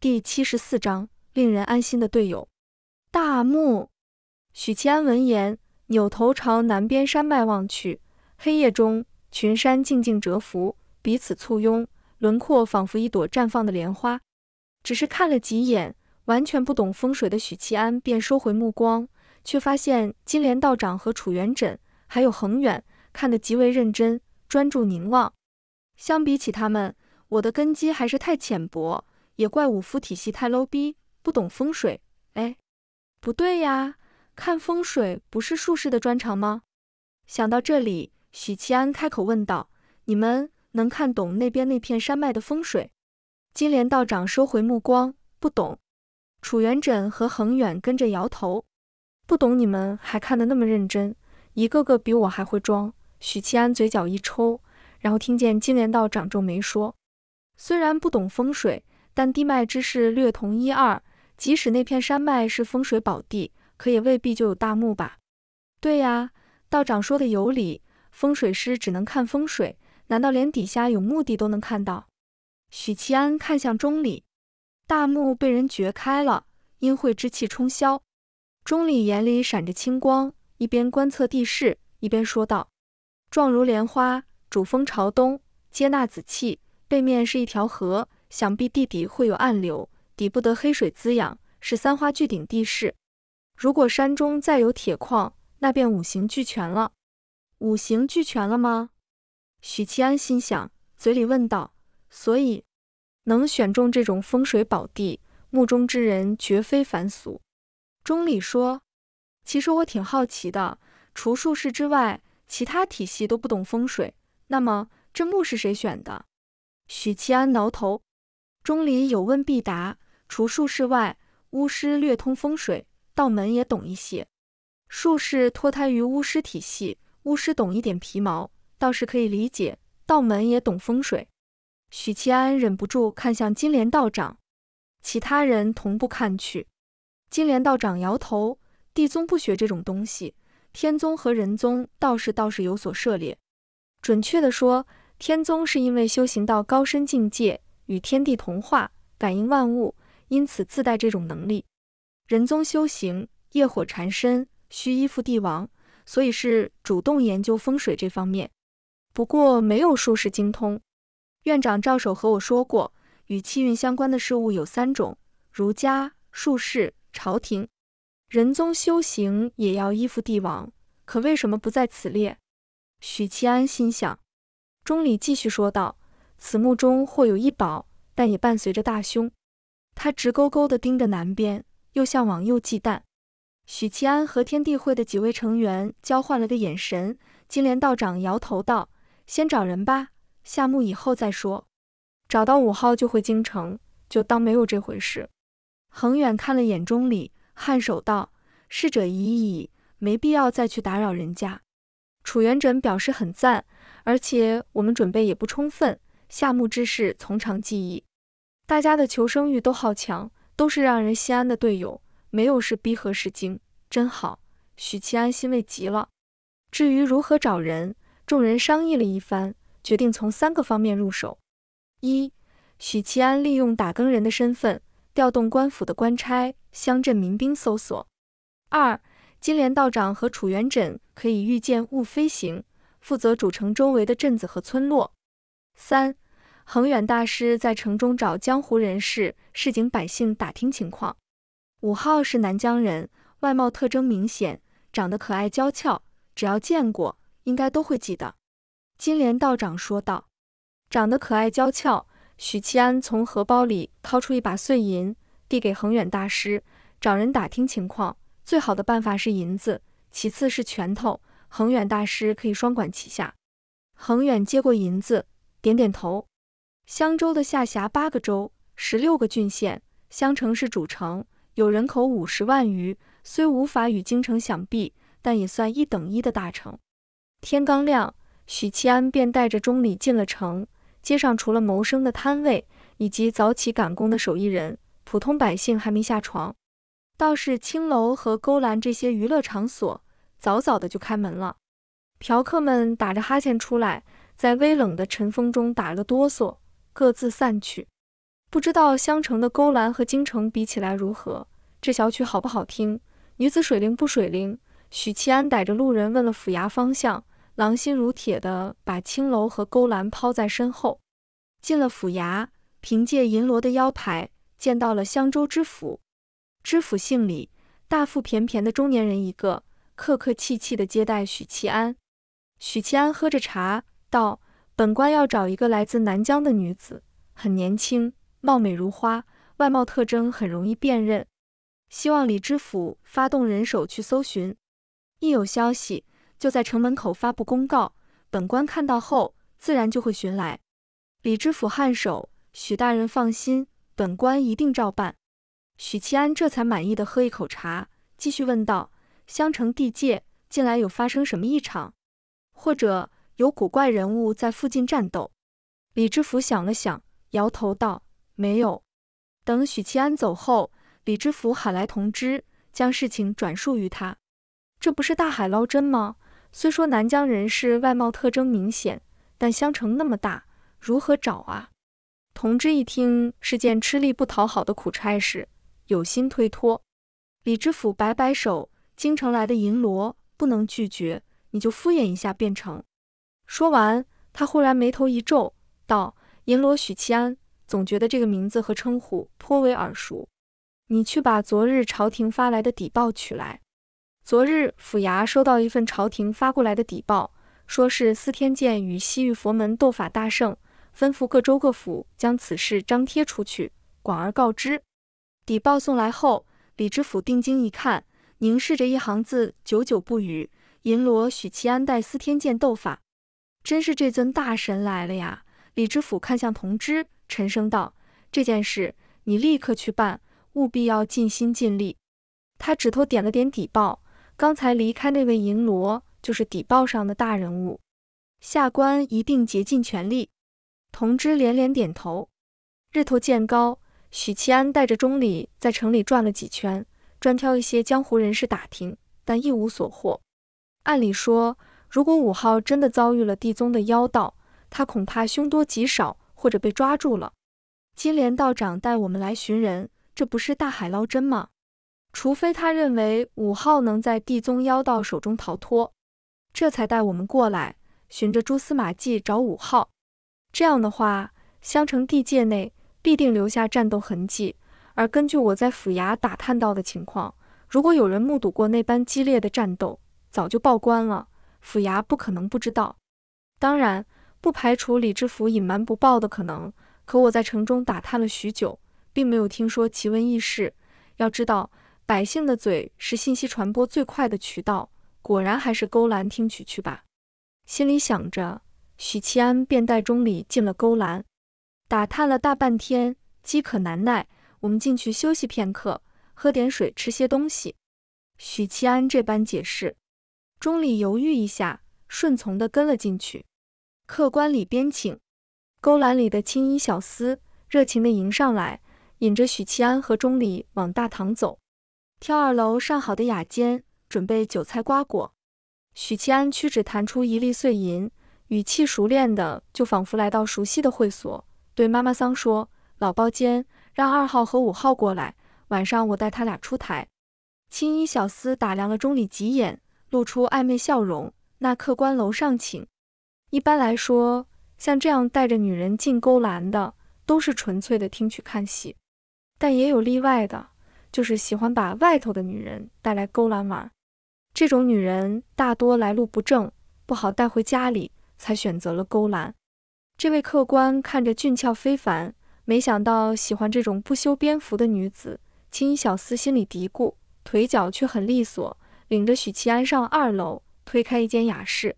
第七十四章，令人安心的队友。大漠，许七安闻言，扭头朝南边山脉望去。黑夜中，群山静静蛰伏，彼此簇拥，轮廓仿佛一朵绽放的莲花。只是看了几眼，完全不懂风水的许七安便收回目光，却发现金莲道长和楚元枕还有恒远看得极为认真，专注凝望。相比起他们，我的根基还是太浅薄。也怪五夫体系太 low 逼，不懂风水。哎，不对呀，看风水不是术士的专长吗？想到这里，许七安开口问道：“你们能看懂那边那片山脉的风水？”金莲道长收回目光，不懂。楚元稹和恒远跟着摇头，不懂。你们还看的那么认真，一个个比我还会装。许七安嘴角一抽，然后听见金莲道长皱眉说：“虽然不懂风水。”但地脉之势略同一二，即使那片山脉是风水宝地，可也未必就有大墓吧？对呀，道长说的有理。风水师只能看风水，难道连底下有墓地都能看到？许其安看向钟里，大墓被人掘开了，阴晦之气冲霄。钟里眼里闪着青光，一边观测地势，一边说道：“状如莲花，主峰朝东，接纳紫气，背面是一条河。”想必地底会有暗流，底不得黑水滋养，是三花聚顶地势。如果山中再有铁矿，那便五行俱全了。五行俱全了吗？许七安心想，嘴里问道。所以能选中这种风水宝地，墓中之人绝非凡俗。钟礼说：“其实我挺好奇的，除术士之外，其他体系都不懂风水。那么这墓是谁选的？”许七安挠头。钟离有问必答，除术士外，巫师略通风水，道门也懂一些。术士脱胎于巫师体系，巫师懂一点皮毛，倒是可以理解。道门也懂风水。许七安忍不住看向金莲道长，其他人同步看去。金莲道长摇头：“地宗不学这种东西，天宗和人宗倒是倒是有所涉猎。准确的说，天宗是因为修行到高深境界。”与天地同化，感应万物，因此自带这种能力。仁宗修行业火缠身，需依附帝王，所以是主动研究风水这方面。不过没有术士精通。院长赵守和我说过，与气运相关的事物有三种：儒家、术士、朝廷。仁宗修行也要依附帝王，可为什么不在此列？许七安心想。钟离继续说道。此墓中或有一宝，但也伴随着大凶。他直勾勾地盯着南边，又向往又忌惮。许七安和天地会的几位成员交换了个眼神。金莲道长摇头道：“先找人吧，下墓以后再说。找到五号就回京城，就当没有这回事。”恒远看了眼中里，颔首道：“逝者已矣，没必要再去打扰人家。”楚元枕表示很赞，而且我们准备也不充分。夏目之事从长计议，大家的求生欲都好强，都是让人心安的队友，没有是逼和是精，真好。许七安欣慰极了。至于如何找人，众人商议了一番，决定从三个方面入手：一、许七安利用打更人的身份，调动官府的官差、乡镇民兵搜索；二、金莲道长和楚元稹可以御剑雾飞行，负责主城周围的镇子和村落；三。恒远大师在城中找江湖人士、市井百姓打听情况。五号是南疆人，外貌特征明显，长得可爱娇俏，只要见过，应该都会记得。金莲道长说道：“长得可爱娇俏。”许七安从荷包里掏出一把碎银，递给恒远大师。找人打听情况，最好的办法是银子，其次是拳头。恒远大师可以双管齐下。恒远接过银子，点点头。襄州的下辖八个州，十六个郡县。襄城是主城，有人口五十万余，虽无法与京城相比，但也算一等一的大城。天刚亮，许七安便带着钟礼进了城。街上除了谋生的摊位以及早起赶工的手艺人，普通百姓还没下床。倒是青楼和勾栏这些娱乐场所，早早的就开门了。嫖客们打着哈欠出来，在微冷的晨风中打了个哆嗦。各自散去，不知道襄城的勾栏和京城比起来如何？这小曲好不好听？女子水灵不水灵？许七安逮着路人问了府衙方向，狼心如铁的把青楼和勾栏抛在身后，进了府衙，凭借银罗的腰牌，见到了襄州知府。知府姓李，大腹便便的中年人一个，客客气气的接待许七安。许七安喝着茶，道。本官要找一个来自南疆的女子，很年轻，貌美如花，外貌特征很容易辨认。希望李知府发动人手去搜寻，一有消息就在城门口发布公告。本官看到后自然就会寻来。李知府颔首，许大人放心，本官一定照办。许七安这才满意的喝一口茶，继续问道：襄城地界近来有发生什么异常，或者？有古怪人物在附近战斗，李知府想了想，摇头道：“没有。”等许七安走后，李知府喊来同知，将事情转述于他。这不是大海捞针吗？虽说南疆人士外貌特征明显，但襄城那么大，如何找啊？同知一听，是件吃力不讨好的苦差事，有心推脱。李知府摆摆手：“京城来的银罗不能拒绝，你就敷衍一下便成。”说完，他忽然眉头一皱，道：“银罗许七安，总觉得这个名字和称呼颇为耳熟。你去把昨日朝廷发来的邸报取来。”昨日府衙收到一份朝廷发过来的邸报，说是司天监与西域佛门斗法大胜，吩咐各州各府将此事张贴出去，广而告之。邸报送来后，李知府定睛一看，凝视着一行字，久久不语：“银罗许七安带司天监斗法。”真是这尊大神来了呀！李知府看向童知，沉声道：“这件事你立刻去办，务必要尽心尽力。”他指头点了点底报，刚才离开那位银罗就是底报上的大人物，下官一定竭尽全力。”童知连连点头。日头渐高，许七安带着钟礼在城里转了几圈，专挑一些江湖人士打听，但一无所获。按理说，如果五号真的遭遇了地宗的妖道，他恐怕凶多吉少，或者被抓住了。金莲道长带我们来寻人，这不是大海捞针吗？除非他认为五号能在地宗妖道手中逃脱，这才带我们过来，寻着蛛丝马迹找五号。这样的话，香城地界内必定留下战斗痕迹。而根据我在府衙打探到的情况，如果有人目睹过那般激烈的战斗，早就报官了。府衙不可能不知道，当然不排除李知府隐瞒不报的可能。可我在城中打探了许久，并没有听说奇闻异事。要知道，百姓的嘴是信息传播最快的渠道。果然还是勾栏听取去吧。心里想着，许七安便带钟礼进了勾栏，打探了大半天，饥渴难耐。我们进去休息片刻，喝点水，吃些东西。许七安这般解释。钟礼犹豫一下，顺从的跟了进去。客官里边请。勾栏里的青衣小厮热情的迎上来，引着许七安和钟礼往大堂走，挑二楼上好的雅间，准备酒菜瓜果。许七安屈指弹出一粒碎银，语气熟练的，就仿佛来到熟悉的会所，对妈妈桑说：“老包间，让二号和五号过来，晚上我带他俩出台。”青衣小厮打量了钟礼几眼。露出暧昧笑容，那客官楼上请。一般来说，像这样带着女人进勾栏的，都是纯粹的听曲看戏。但也有例外的，就是喜欢把外头的女人带来勾栏玩。这种女人大多来路不正，不好带回家里，才选择了勾栏。这位客官看着俊俏非凡，没想到喜欢这种不修边幅的女子，青衣小厮心里嘀咕，腿脚却很利索。领着许七安上二楼，推开一间雅室。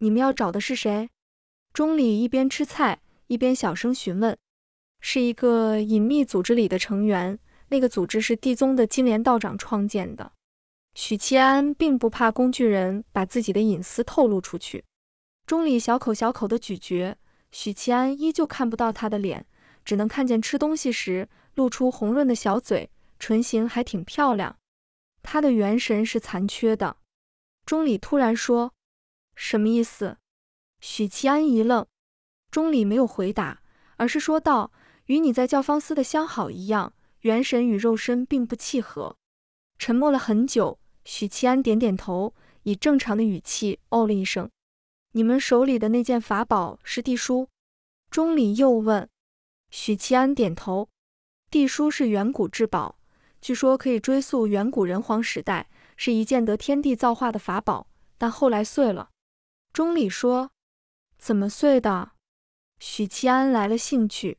你们要找的是谁？钟礼一边吃菜，一边小声询问。是一个隐秘组织里的成员。那个组织是地宗的金莲道长创建的。许七安并不怕工具人把自己的隐私透露出去。钟礼小口小口的咀嚼，许七安依旧看不到他的脸，只能看见吃东西时露出红润的小嘴唇形还挺漂亮。他的元神是残缺的，钟里突然说：“什么意思？”许七安一愣，钟里没有回答，而是说道：“与你在教坊司的相好一样，元神与肉身并不契合。”沉默了很久，许七安点点头，以正常的语气哦了一声：“你们手里的那件法宝是地书？”钟里又问，许七安点头：“地书是远古至宝。”据说可以追溯远古人皇时代，是一件得天地造化的法宝，但后来碎了。钟离说：“怎么碎的？”许七安来了兴趣。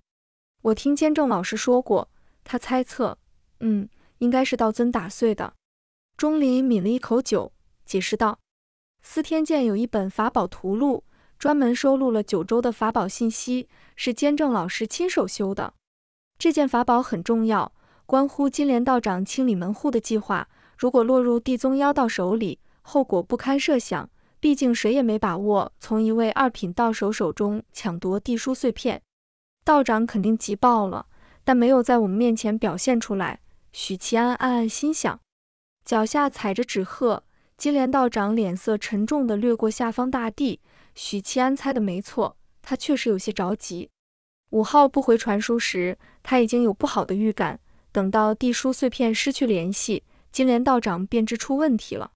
我听监正老师说过，他猜测，嗯，应该是道尊打碎的。钟离抿了一口酒，解释道：“司天剑有一本法宝图录，专门收录了九州的法宝信息，是监正老师亲手修的。这件法宝很重要。”关乎金莲道长清理门户的计划，如果落入地宗妖道手里，后果不堪设想。毕竟谁也没把握从一位二品道手手中抢夺地书碎片，道长肯定急爆了，但没有在我们面前表现出来。许七安暗暗心想，脚下踩着纸鹤，金莲道长脸色沉重地掠过下方大地。许七安猜的没错，他确实有些着急。五号不回传书时，他已经有不好的预感。等到地书碎片失去联系，金莲道长便知出问题了。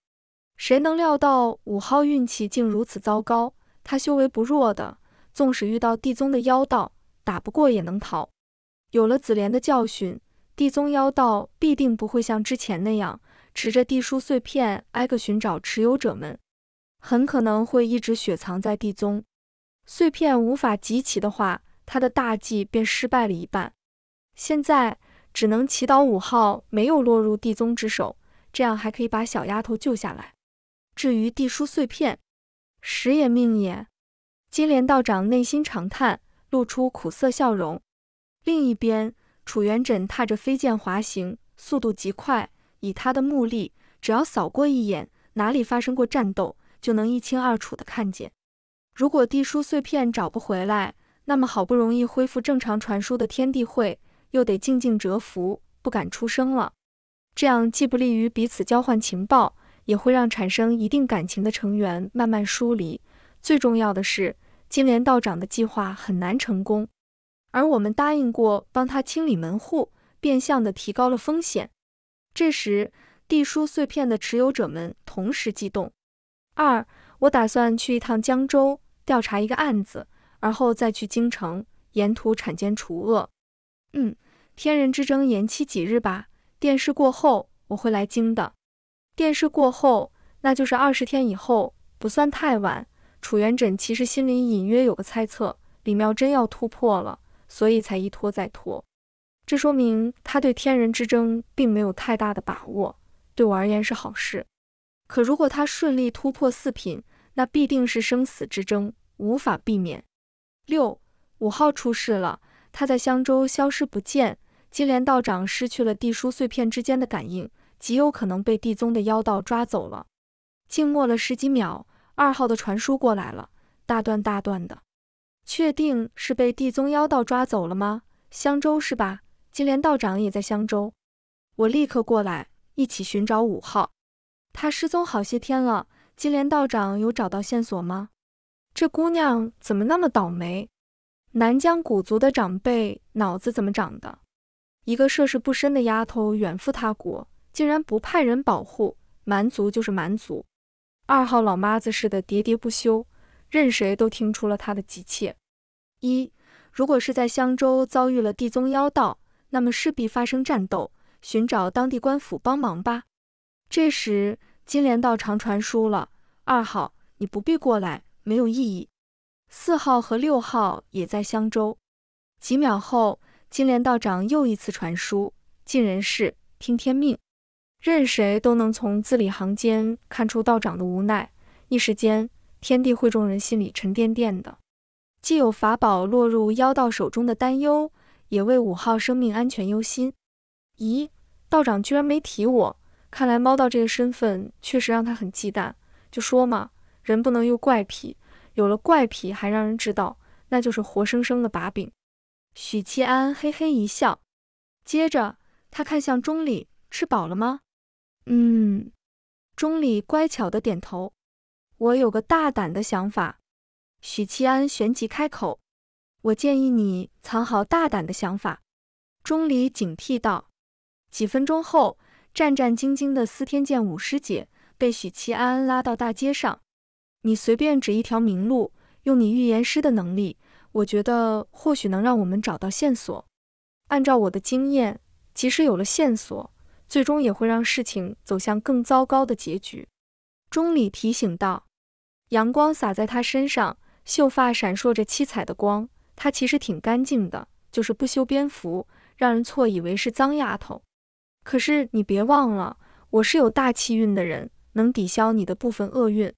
谁能料到五号运气竟如此糟糕？他修为不弱的，纵使遇到地宗的妖道，打不过也能逃。有了紫莲的教训，地宗妖道必定不会像之前那样持着地书碎片挨个寻找持有者们，很可能会一直雪藏在地宗。碎片无法集齐的话，他的大计便失败了一半。现在。只能祈祷五号没有落入地宗之手，这样还可以把小丫头救下来。至于地书碎片，时也命也，金莲道长内心长叹，露出苦涩笑容。另一边，楚元稹踏着飞剑滑行，速度极快。以他的目力，只要扫过一眼，哪里发生过战斗，就能一清二楚的看见。如果地书碎片找不回来，那么好不容易恢复正常传输的天地会。又得静静蛰伏，不敢出声了。这样既不利于彼此交换情报，也会让产生一定感情的成员慢慢疏离。最重要的是，金莲道长的计划很难成功，而我们答应过帮他清理门户，变相的提高了风险。这时，地书碎片的持有者们同时激动。二，我打算去一趟江州调查一个案子，而后再去京城，沿途铲奸除恶。嗯。天人之争延期几日吧？电视过后我会来京的。电视过后，那就是二十天以后，不算太晚。楚元稹其实心里隐约有个猜测，李妙真要突破了，所以才一拖再拖。这说明他对天人之争并没有太大的把握。对我而言是好事，可如果他顺利突破四品，那必定是生死之争，无法避免。六五号出事了，他在襄州消失不见。金莲道长失去了地书碎片之间的感应，极有可能被地宗的妖道抓走了。静默了十几秒，二号的传输过来了，大段大段的。确定是被地宗妖道抓走了吗？香洲是吧？金莲道长也在香洲，我立刻过来一起寻找五号。他失踪好些天了，金莲道长有找到线索吗？这姑娘怎么那么倒霉？南疆古族的长辈脑子怎么长的？一个涉世不深的丫头远赴他国，竟然不派人保护，蛮族就是蛮族。二号老妈子似的喋喋不休，任谁都听出了她的急切。一，如果是在香州遭遇了地宗妖道，那么势必发生战斗，寻找当地官府帮忙吧。这时金莲道长传书了，二号你不必过来，没有意义。四号和六号也在香州。几秒后。金莲道长又一次传书：“尽人事，听天命。”任谁都能从字里行间看出道长的无奈。一时间，天地会众人心里沉甸甸的，既有法宝落入妖道手中的担忧，也为五号生命安全忧心。咦，道长居然没提我！看来猫道这个身份确实让他很忌惮。就说嘛，人不能有怪癖，有了怪癖还让人知道，那就是活生生的把柄。许七安嘿嘿一笑，接着他看向钟离：“吃饱了吗？”“嗯。”钟离乖巧的点头。“我有个大胆的想法。”许七安旋即开口。“我建议你藏好大胆的想法。”钟离警惕道。几分钟后，战战兢兢的司天剑五师姐被许七安拉到大街上。“你随便指一条明路，用你预言师的能力。”我觉得或许能让我们找到线索。按照我的经验，即使有了线索，最终也会让事情走向更糟糕的结局。钟里提醒道：“阳光洒在她身上，秀发闪烁着七彩的光。她其实挺干净的，就是不修边幅，让人错以为是脏丫头。可是你别忘了，我是有大气运的人，能抵消你的部分厄运。”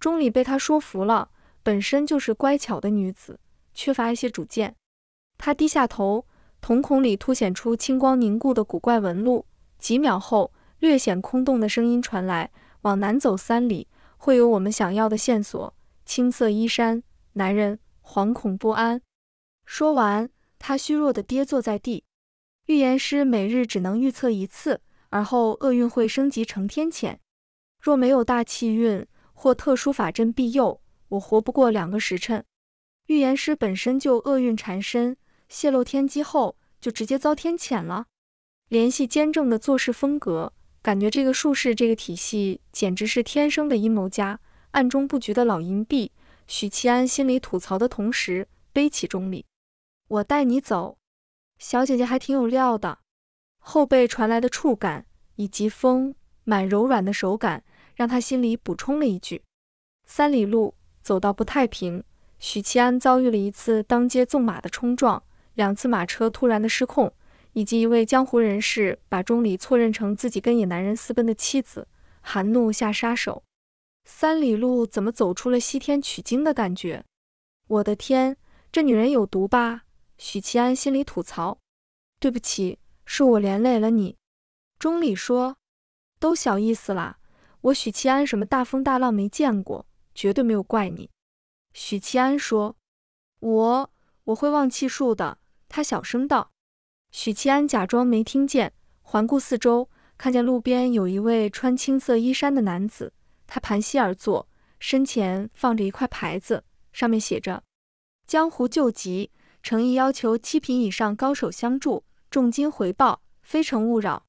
钟里被他说服了，本身就是乖巧的女子。缺乏一些主见，他低下头，瞳孔里凸显出青光凝固的古怪纹路。几秒后，略显空洞的声音传来：“往南走三里，会有我们想要的线索。”青色衣衫男人惶恐不安。说完，他虚弱的跌坐在地。预言师每日只能预测一次，而后厄运会升级成天谴。若没有大气运或特殊法阵庇佑，我活不过两个时辰。预言师本身就厄运缠身，泄露天机后就直接遭天谴了。联系监正的做事风格，感觉这个术士这个体系简直是天生的阴谋家，暗中布局的老阴币。许七安心里吐槽的同时，背起钟离：“我带你走。”小姐姐还挺有料的，后背传来的触感以及风满柔软的手感，让他心里补充了一句：“三里路走到不太平。”许七安遭遇了一次当街纵马的冲撞，两次马车突然的失控，以及一位江湖人士把钟离错认成自己跟野男人私奔的妻子，含怒下杀手。三里路怎么走出了西天取经的感觉？我的天，这女人有毒吧？许七安心里吐槽。对不起，是我连累了你。钟离说：“都小意思啦，我许七安什么大风大浪没见过，绝对没有怪你。”许七安说：“我我会忘气数的。”他小声道。许七安假装没听见，环顾四周，看见路边有一位穿青色衣衫的男子，他盘膝而坐，身前放着一块牌子，上面写着：“江湖救急，诚意要求七品以上高手相助，重金回报，非诚勿扰。”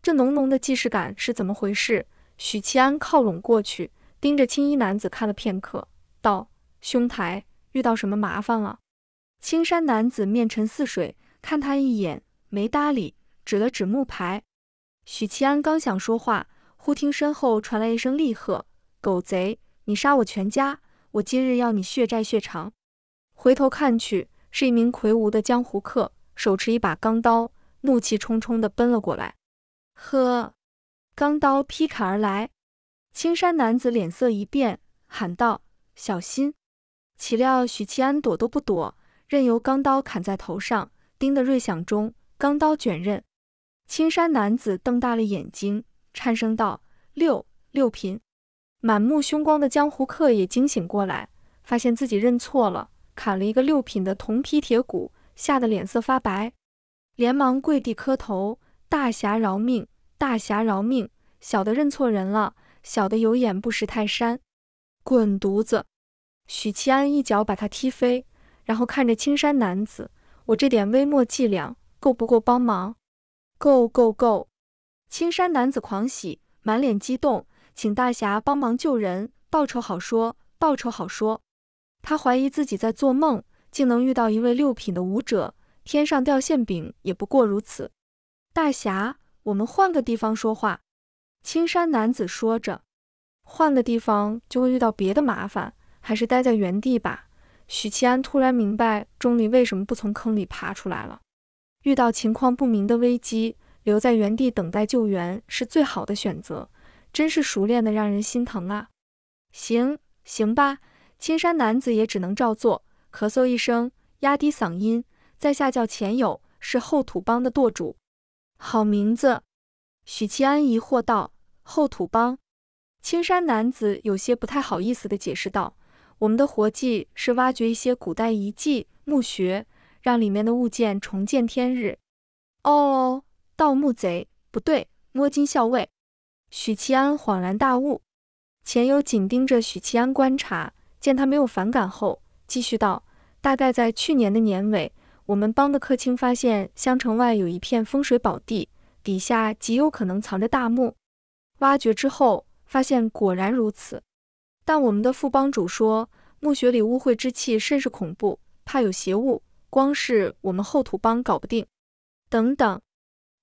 这浓浓的既视感是怎么回事？许七安靠拢过去，盯着青衣男子看了片刻，道。兄台遇到什么麻烦了？青山男子面沉似水，看他一眼，没搭理，指了指木牌。许七安刚想说话，忽听身后传来一声厉喝：“狗贼，你杀我全家，我今日要你血债血偿！”回头看去，是一名魁梧的江湖客，手持一把钢刀，怒气冲冲地奔了过来。呵，钢刀劈砍而来，青山男子脸色一变，喊道：“小心！”岂料许七安躲都不躲，任由钢刀砍在头上，叮的锐响中，钢刀卷刃。青衫男子瞪大了眼睛，颤声道：“六六品。”满目凶光的江湖客也惊醒过来，发现自己认错了，砍了一个六品的铜皮铁骨，吓得脸色发白，连忙跪地磕头：“大侠饶命！大侠饶命！小的认错人了，小的有眼不识泰山，滚犊子！”许七安一脚把他踢飞，然后看着青山男子：“我这点微末伎俩够不够帮忙？够够够！”青山男子狂喜，满脸激动：“请大侠帮忙救人，报酬好说，报酬好说。”他怀疑自己在做梦，竟能遇到一位六品的武者，天上掉馅饼也不过如此。大侠，我们换个地方说话。”青山男子说着：“换个地方就会遇到别的麻烦。”还是待在原地吧。许七安突然明白钟离为什么不从坑里爬出来了。遇到情况不明的危机，留在原地等待救援是最好的选择。真是熟练的让人心疼啊！行行吧，青山男子也只能照做，咳嗽一声，压低嗓音：“在下叫钱友，是后土帮的舵主。”好名字，许七安疑惑道：“后土帮？”青山男子有些不太好意思地解释道。我们的活计是挖掘一些古代遗迹、墓穴，让里面的物件重见天日。哦，盗墓贼？不对，摸金校尉。许七安恍然大悟。钱友紧盯着许七安观察，见他没有反感后，继续道：“大概在去年的年尾，我们帮的客卿发现，襄城外有一片风水宝地，底下极有可能藏着大墓。挖掘之后，发现果然如此。”但我们的副帮主说，墓穴里污秽之气甚是恐怖，怕有邪物，光是我们后土帮搞不定。等等，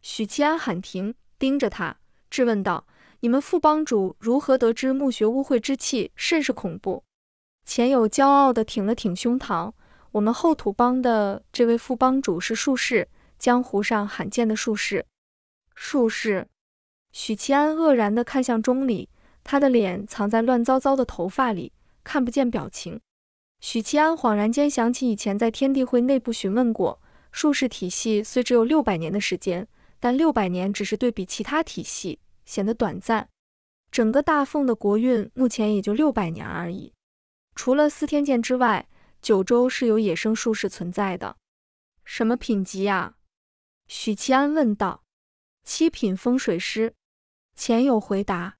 许七安喊停，盯着他质问道：“你们副帮主如何得知墓穴污秽之气甚是恐怖？”前友骄傲的挺了挺胸膛：“我们后土帮的这位副帮主是术士，江湖上罕见的术士。”术士，许七安愕然的看向钟离。他的脸藏在乱糟糟的头发里，看不见表情。许七安恍然间想起以前在天地会内部询问过，术士体系虽只有六百年的时间，但六百年只是对比其他体系显得短暂。整个大奉的国运目前也就六百年而已。除了四天剑之外，九州是有野生术士存在的。什么品级啊？许七安问道。七品风水师，前友回答。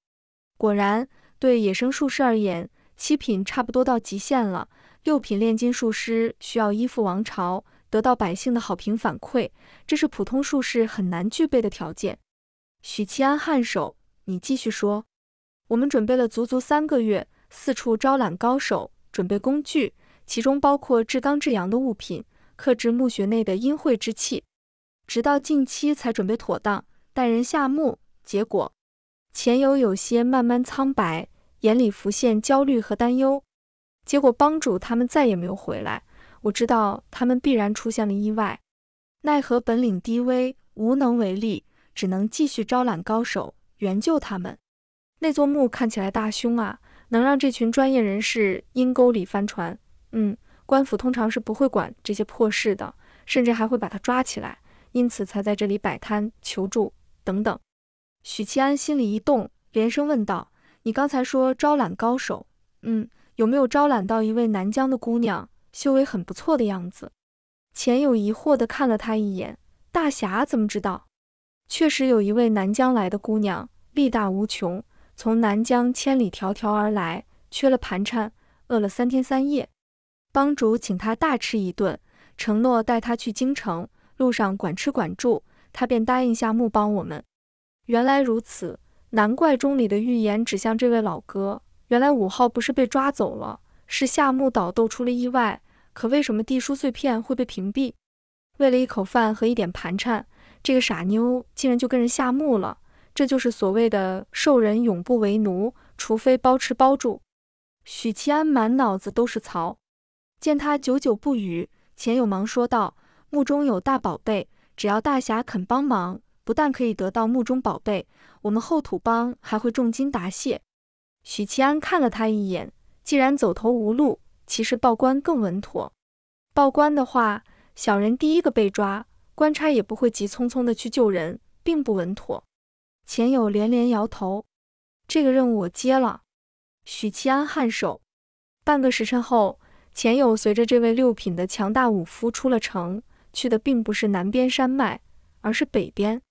果然，对野生术士而言，七品差不多到极限了。六品炼金术师需要依附王朝，得到百姓的好评反馈，这是普通术士很难具备的条件。许七安颔首，你继续说。我们准备了足足三个月，四处招揽高手，准备工具，其中包括至刚至阳的物品，克制墓穴内的阴晦之气。直到近期才准备妥当，带人下墓，结果。前友有些慢慢苍白，眼里浮现焦虑和担忧。结果帮主他们再也没有回来，我知道他们必然出现了意外。奈何本领低微，无能为力，只能继续招揽高手援救他们。那座墓看起来大凶啊，能让这群专业人士阴沟里翻船。嗯，官府通常是不会管这些破事的，甚至还会把他抓起来，因此才在这里摆摊求助等等。许七安心里一动，连声问道：“你刚才说招揽高手，嗯，有没有招揽到一位南疆的姑娘？修为很不错的样子。”钱友疑惑地看了他一眼：“大侠怎么知道？确实有一位南疆来的姑娘，力大无穷，从南疆千里迢迢而来，缺了盘缠，饿了三天三夜。帮主请他大吃一顿，承诺带他去京城，路上管吃管住，他便答应下墓帮我们。”原来如此，难怪钟里的预言指向这位老哥。原来五号不是被抓走了，是下墓岛斗出了意外。可为什么地书碎片会被屏蔽？为了一口饭和一点盘缠，这个傻妞竟然就跟人下墓了。这就是所谓的“受人永不为奴，除非包吃包住”。许七安满脑子都是槽。见他久久不语，钱友忙说道：“墓中有大宝贝，只要大侠肯帮忙。”不但可以得到墓中宝贝，我们后土帮还会重金答谢。许七安看了他一眼，既然走投无路，其实报官更稳妥。报官的话，小人第一个被抓，官差也不会急匆匆的去救人，并不稳妥。钱友连连摇头，这个任务我接了。许七安颔首。半个时辰后，钱友随着这位六品的强大武夫出了城，去的并不是南边山脉，而是北边。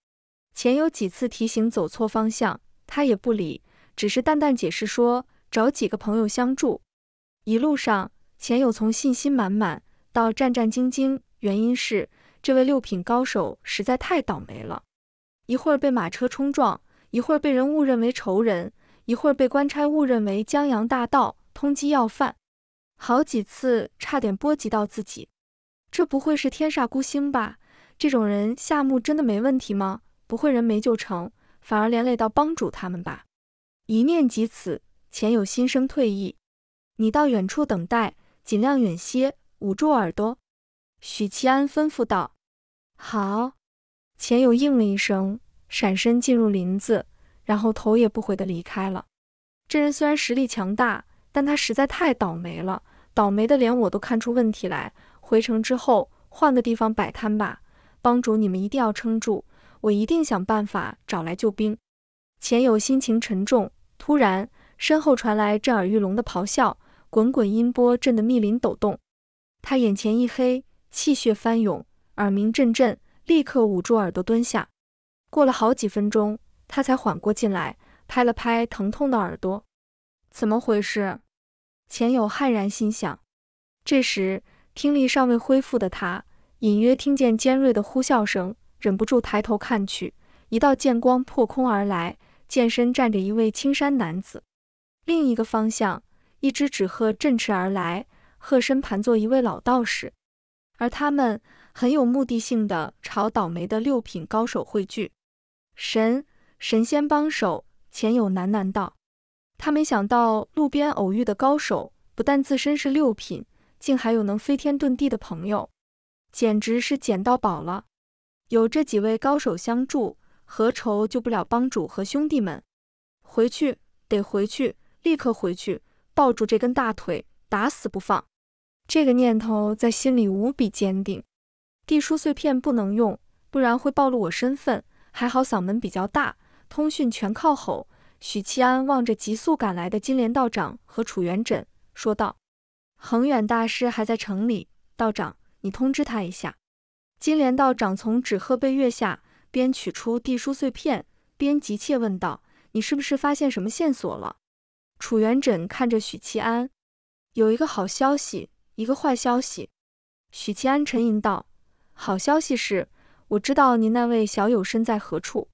前有几次提醒走错方向，他也不理，只是淡淡解释说找几个朋友相助。一路上，前有从信心满满到战战兢兢，原因是这位六品高手实在太倒霉了：一会儿被马车冲撞，一会儿被人误认为仇人，一会儿被官差误认为江洋大盗、通缉要犯，好几次差点波及到自己。这不会是天煞孤星吧？这种人下墓真的没问题吗？不会，人没救成，反而连累到帮主他们吧。一念及此，钱有心生退意。你到远处等待，尽量远些，捂住耳朵。”许其安吩咐道。“好。”钱有应了一声，闪身进入林子，然后头也不回地离开了。这人虽然实力强大，但他实在太倒霉了，倒霉的连我都看出问题来。回城之后，换个地方摆摊吧。帮主，你们一定要撑住。我一定想办法找来救兵。钱友心情沉重，突然身后传来震耳欲聋的咆哮，滚滚音波震得密林抖动。他眼前一黑，气血翻涌，耳鸣阵阵，立刻捂住耳朵蹲下。过了好几分钟，他才缓过劲来，拍了拍疼痛的耳朵，怎么回事？钱友骇然心想。这时，听力尚未恢复的他隐约听见尖锐的呼啸声。忍不住抬头看去，一道剑光破空而来，剑身站着一位青衫男子。另一个方向，一只纸鹤振翅而来，鹤身盘坐一位老道士。而他们很有目的性的朝倒霉的六品高手汇聚。神神仙帮手，前友喃喃道：“他没想到路边偶遇的高手不但自身是六品，竟还有能飞天遁地的朋友，简直是捡到宝了。”有这几位高手相助，何愁救不了帮主和兄弟们？回去得回去，立刻回去，抱住这根大腿，打死不放。这个念头在心里无比坚定。地书碎片不能用，不然会暴露我身份。还好嗓门比较大，通讯全靠吼。许七安望着急速赶来的金莲道长和楚元枕，说道：“恒远大师还在城里，道长，你通知他一下。”金莲道长从纸鹤背月下边取出地书碎片，边急切问道：“你是不是发现什么线索了？”楚元稹看着许七安，有一个好消息，一个坏消息。许七安沉吟道：“好消息是，我知道您那位小友身在何处。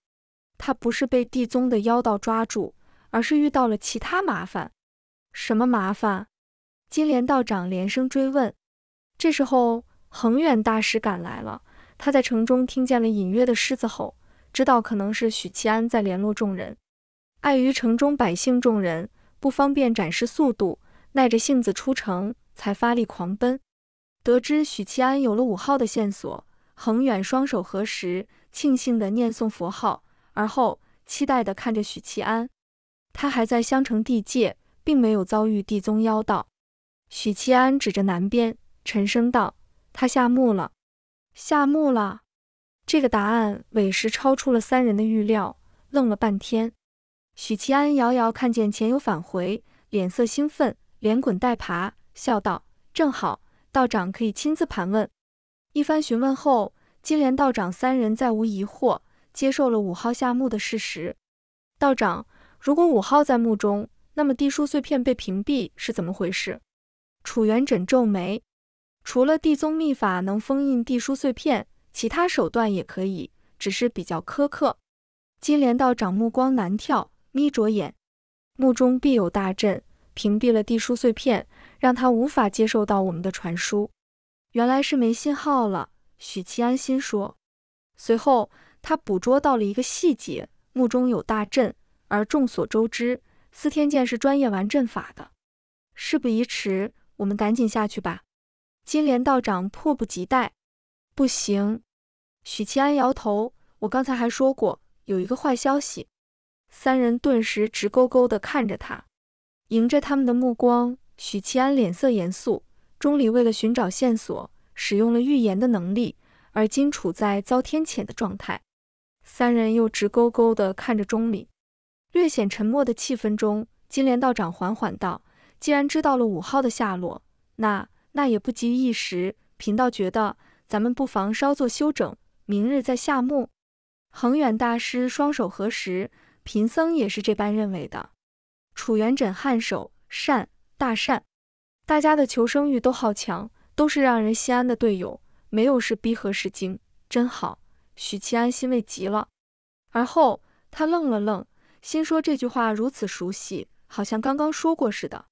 他不是被地宗的妖道抓住，而是遇到了其他麻烦。什么麻烦？”金莲道长连声追问。这时候。恒远大师赶来了，他在城中听见了隐约的狮子吼，知道可能是许七安在联络众人。碍于城中百姓，众人不方便展示速度，耐着性子出城，才发力狂奔。得知许七安有了五号的线索，恒远双手合十，庆幸地念诵佛号，而后期待地看着许七安。他还在襄城地界，并没有遭遇地宗妖道。许七安指着南边，沉声道。他下墓了，下墓了！这个答案委实超出了三人的预料，愣了半天。许其安遥遥看见前有返回，脸色兴奋，连滚带爬，笑道：“正好，道长可以亲自盘问。”一番询问后，金莲道长三人再无疑惑，接受了五号下墓的事实。道长，如果五号在墓中，那么地书碎片被屏蔽是怎么回事？楚元枕皱眉。除了地宗秘法能封印地书碎片，其他手段也可以，只是比较苛刻。金莲道长目光难跳，眯着眼，目中必有大阵，屏蔽了地书碎片，让他无法接受到我们的传输。原来是没信号了。许七安心说。随后他捕捉到了一个细节，目中有大阵，而众所周知，司天剑是专业玩阵法的。事不宜迟，我们赶紧下去吧。金莲道长迫不及待，不行。许七安摇头，我刚才还说过有一个坏消息。三人顿时直勾勾地看着他，迎着他们的目光，许七安脸色严肃。钟离为了寻找线索，使用了预言的能力，而今处在遭天谴的状态。三人又直勾勾地看着钟离，略显沉默的气氛中，金莲道长缓缓道：“既然知道了五号的下落，那……”那也不急于一时，贫道觉得咱们不妨稍作休整，明日再下墓。恒远大师双手合十，贫僧也是这般认为的。楚元枕颔首，善，大善。大家的求生欲都好强，都是让人心安的队友，没有是逼和是惊，真好。许其安欣慰极了，而后他愣了愣，心说这句话如此熟悉，好像刚刚说过似的。